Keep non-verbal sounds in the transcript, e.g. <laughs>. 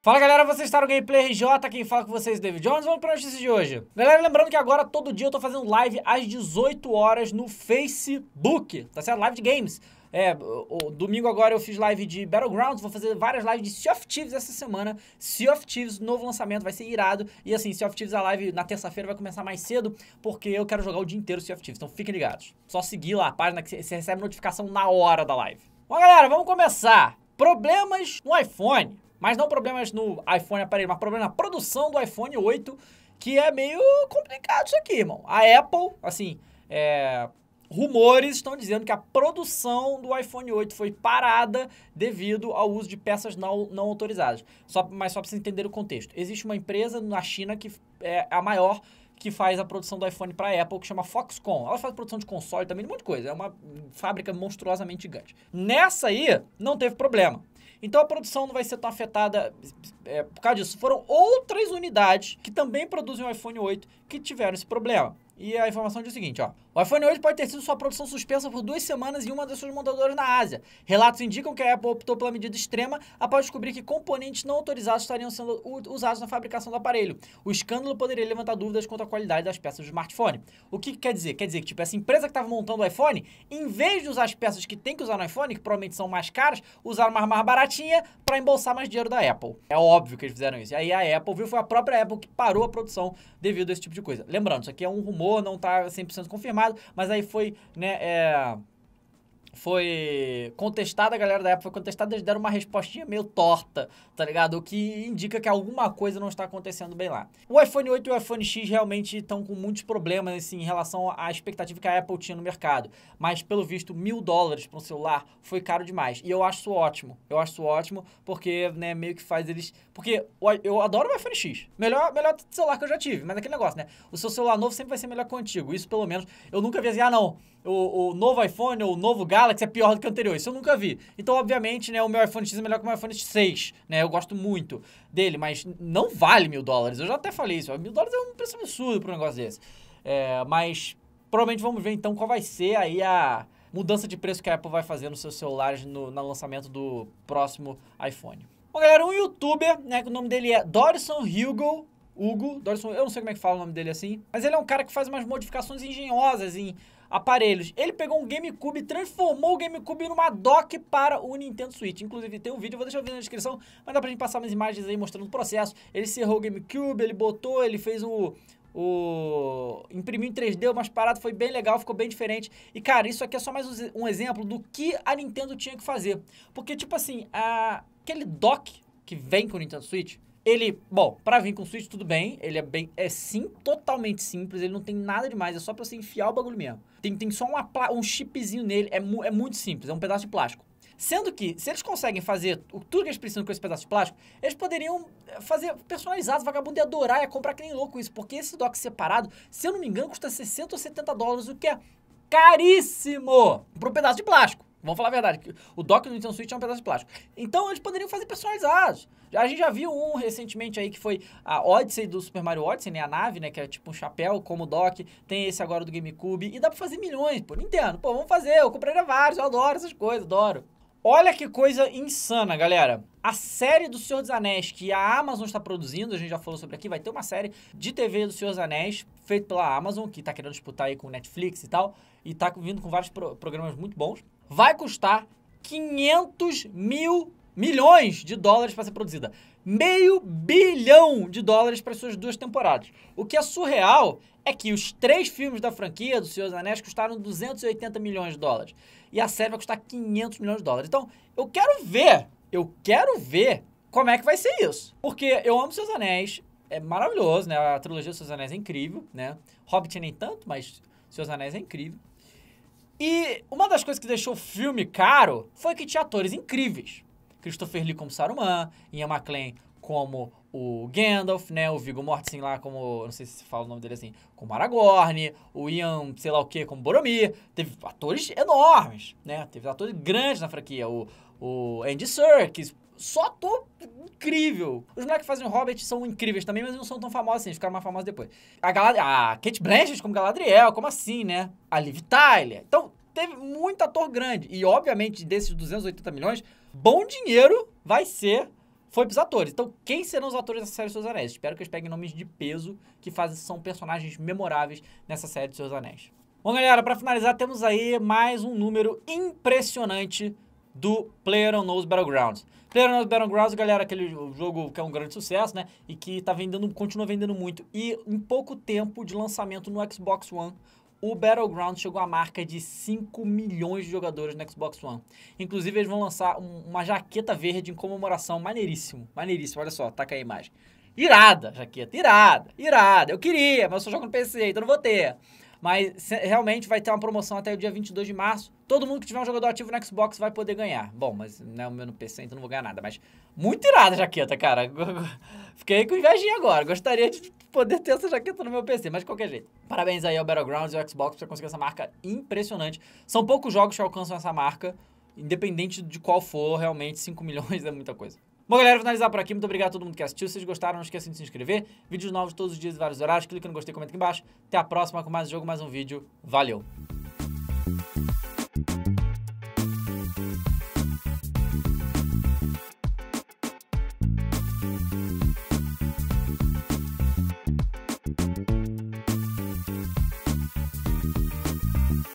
Fala galera, vocês está no Gameplay RJ, quem fala com vocês é David Jones, vamos para a notícia de hoje. Galera, lembrando que agora todo dia eu tô fazendo live às 18 horas no Facebook, tá certo? Live de games. É, o, o, domingo agora eu fiz live de Battlegrounds, vou fazer várias lives de Sea of Thieves essa semana. Sea of Thieves, novo lançamento, vai ser irado. E assim, Sea of Thieves a live na terça-feira vai começar mais cedo, porque eu quero jogar o dia inteiro Sea of Thieves, então fiquem ligados. Só seguir lá a página que você recebe notificação na hora da live. Bom galera, vamos começar. Problemas no iPhone. Mas não problemas no iPhone aparelho, mas problema na produção do iPhone 8, que é meio complicado isso aqui, irmão. A Apple, assim, é, rumores estão dizendo que a produção do iPhone 8 foi parada devido ao uso de peças não, não autorizadas. Só, mas só para você entender o contexto. Existe uma empresa na China que é a maior que faz a produção do iPhone para a Apple, que chama Foxconn. Ela faz produção de console também, um monte de coisa. É uma fábrica monstruosamente gigante. Nessa aí, não teve problema. Então a produção não vai ser tão afetada é, por causa disso. Foram outras unidades que também produzem o iPhone 8 que tiveram esse problema. E a informação diz o seguinte, ó. O iPhone hoje pode ter sido sua produção suspensa por duas semanas em uma das suas montadoras na Ásia. Relatos indicam que a Apple optou pela medida extrema após descobrir que componentes não autorizados estariam sendo usados na fabricação do aparelho. O escândalo poderia levantar dúvidas quanto à qualidade das peças do smartphone. O que quer dizer? Quer dizer que, tipo, essa empresa que estava montando o iPhone, em vez de usar as peças que tem que usar no iPhone, que provavelmente são mais caras, usaram uma mais baratinha para embolsar mais dinheiro da Apple. É óbvio que eles fizeram isso. E aí a Apple viu, foi a própria Apple que parou a produção devido a esse tipo de coisa. Lembrando, isso aqui é um rumor, não está 100% confirmado, mas aí foi, né, é, foi contestada, a galera da época foi contestada, eles deram uma respostinha meio torta, tá ligado? O que indica que alguma coisa não está acontecendo bem lá. O iPhone 8 e o iPhone X realmente estão com muitos problemas assim, em relação à expectativa que a Apple tinha no mercado. Mas, pelo visto, mil dólares para um celular foi caro demais. E eu acho isso ótimo. Eu acho isso ótimo porque, né, meio que faz eles... Porque eu adoro o iPhone X. Melhor, melhor celular que eu já tive, mas é aquele negócio, né? O seu celular novo sempre vai ser melhor que o antigo. Isso, pelo menos, eu nunca vi assim, ah, não o, o, novo iPhone ou o novo Galaxy é pior do que o anterior. Isso eu nunca vi. Então, obviamente, né, o meu iPhone X é melhor que o meu iPhone 6, né? Eu gosto muito dele, mas não vale mil dólares. Eu já até falei isso. Mil dólares é um preço absurdo para um negócio desse. É, mas provavelmente vamos ver então qual vai ser aí a mudança de preço que a Apple vai fazer nos seus celulares no, no lançamento do próximo iPhone. Bom, galera, um youtuber, né, que o nome dele é Dorson Hugo, Hugo, Dorson, eu não sei como é que fala o nome dele assim, mas ele é um cara que faz umas modificações engenhosas em aparelhos. Ele pegou um GameCube, transformou o GameCube numa dock para o Nintendo Switch. Inclusive tem um vídeo, vou deixar o vídeo na descrição, mas dá pra gente passar umas imagens aí mostrando o processo. Ele cerrou o GameCube, ele botou, ele fez o o imprimiu em 3D umas paradas, foi bem legal, ficou bem diferente. E cara, isso aqui é só mais um exemplo do que a Nintendo tinha que fazer. Porque tipo assim, a... aquele dock que vem com o Nintendo Switch, ele, bom, para vir com o Switch tudo bem, ele é bem é sim, totalmente simples, ele não tem nada demais, é só para você enfiar o bagulho mesmo. Tem, tem só uma, um chipzinho nele, é, mu, é muito simples, é um pedaço de plástico. Sendo que, se eles conseguem fazer o tudo que eles precisam com esse pedaço de plástico, eles poderiam eh, fazer personalizados, vagabundo ia adorar, ia comprar que nem louco isso, porque esse dock separado, se eu não me engano, custa 60 ou 70 dólares, o que é caríssimo pra um pedaço de plástico. Vamos falar a verdade. O dock do Nintendo Switch é um pedaço de plástico. Então eles poderiam fazer personalizados. A gente já viu um recentemente aí que foi a Odyssey do Super Mario Odyssey, né? A nave, né? Que é tipo um chapéu como o dock. Tem esse agora do GameCube. E dá pra fazer milhões, pô. Nintendo, pô, vamos fazer. Eu compraria vários. Eu adoro essas coisas, adoro. Olha que coisa insana, galera. A série do Senhor dos Anéis que a Amazon está produzindo, a gente já falou sobre aqui, vai ter uma série de TV do Senhor dos Anéis feita pela Amazon, que está querendo disputar aí com Netflix e tal, e está vindo com vários pro programas muito bons. Vai custar 500 mil milhões de dólares para ser produzida. Meio bilhão de dólares para suas duas temporadas. O que é surreal é que os três filmes da franquia do Senhor dos Anéis custaram 280 milhões de dólares. E a série vai custar 500 milhões de dólares. Então, eu quero ver, eu quero ver como é que vai ser isso. Porque eu amo Seus Anéis, é maravilhoso, né? A trilogia dos Seus Anéis é incrível, né? Hobbit é nem tanto, mas Seus Anéis é incrível. E uma das coisas que deixou o filme caro foi que tinha atores incríveis. Christopher Lee como Saruman, Ian McLean como o Gandalf, né? O Viggo Mortensen lá como, não sei se fala o nome dele assim, como Aragorn, o Ian, sei lá o que, como Boromir. Teve atores enormes, né? Teve atores grandes na franquia, o, o Andy Serkis, só ator incrível. Os moleques que fazem o Hobbit são incríveis também, mas não são tão famosos assim, ficaram mais famosos depois. A, Galad a Kate Blanchett como Galadriel, como assim, né? A Liv Tyler. Então, teve muito ator grande. E, obviamente, desses 280 milhões, bom dinheiro vai ser foi pros atores. Então, quem serão os atores dessa série de Seus Anéis? Espero que eles peguem nomes de peso que fazem, são personagens memoráveis nessa série de Seus Anéis. Bom, galera, para finalizar, temos aí mais um número impressionante do PlayerUnknown's Battlegrounds. PlayerUnknown's Battlegrounds, galera, aquele jogo que é um grande sucesso, né? E que tá vendendo, continua vendendo muito. E em pouco tempo de lançamento no Xbox One, o Battleground chegou à marca de 5 milhões de jogadores no Xbox One. Inclusive, eles vão lançar um, uma jaqueta verde em comemoração. Maneiríssimo, maneiríssimo. Olha só, tá aí a imagem. Irada, jaqueta, irada, irada. Eu queria, mas eu só jogo no PC, então não vou ter. Mas realmente vai ter uma promoção até o dia 22 de março. Todo mundo que tiver um jogador ativo no Xbox vai poder ganhar. Bom, mas não é o meu no PC, então não vou ganhar nada. Mas muito irada a jaqueta, cara. <laughs> Fiquei com invejinha agora. Gostaria de poder ter essa jaqueta no meu PC, mas de qualquer jeito. Parabéns aí ao Battlegrounds e ao Xbox por conseguir essa marca impressionante. São poucos jogos que alcançam essa marca, independente de qual for, realmente 5 <laughs> milhões é muita coisa. Bom, galera, vou finalizar por aqui. Muito obrigado a todo mundo que assistiu. Se vocês gostaram, não esqueçam de se inscrever. Vídeos novos todos os dias e vários horários. Clica no gostei, comenta aqui embaixo. Até a próxima com mais um jogo, mais um vídeo. Valeu!